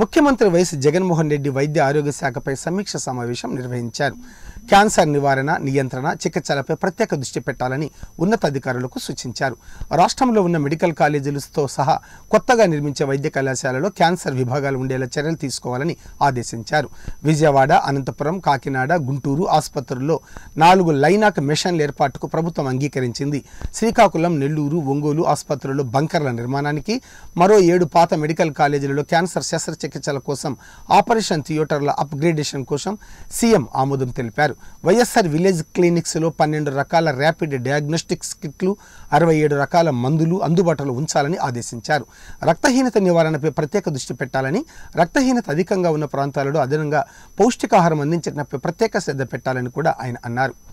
ముఖ్యమంత్రి వైఎస్ జగన్మోహన్ రెడ్డి వైద్య ఆరోగ్య శాఖపై సమీక్ష సమావేశం నిర్వహించారు క్యాన్సర్ నివారణ నియంత్రణ చికిత్సలపై ప్రత్యేక దృష్టి పెట్టాలని ఉన్నతాధికారులకు సూచించారు రాష్ట్రంలో ఉన్న మెడికల్ కాలేజీలతో సహా కొత్తగా నిర్మించే వైద్య కళాశాలలో క్యాన్సర్ విభాగాలు ఉండేలా చర్యలు తీసుకోవాలని ఆదేశించారు విజయవాడ అనంతపురం కాకినాడ గుంటూరు ఆసుపత్రుల్లో నాలుగు లైనాక్ మిషన్ల ఏర్పాటుకు ప్రభుత్వం అంగీకరించింది శ్రీకాకుళం నెల్లూరు ఒంగోలు ఆసుపత్రుల్లో బంకర్ల నిర్మాణానికి మరో ఏడు పాత మెడికల్ కాలేజీలలో క్యాన్సర్ శస్త్రచికిత్సల కోసం ఆపరేషన్ థియేటర్ల అప్గ్రేడేషన్ కోసం సీఎం ఆమోదం తెలిపారు చేశారు వైఎస్ఆర్ విలేజ్ క్లినిక్స్లో పన్నెండు రకాల ర్యాపిడ్ డయాగ్నోస్టిక్స్ కిట్లు అరవై ఏడు రకాల మందులు అందుబాటులో ఉంచాలని ఆదేశించారు రక్తహీనత నివారణపై ప్రత్యేక దృష్టి పెట్టాలని రక్తహీనత అధికంగా ఉన్న ప్రాంతాలలో అదనంగా పౌష్టికాహారం అందించడంపై ప్రత్యేక శ్రద్ధ పెట్టాలని కూడా ఆయన అన్నారు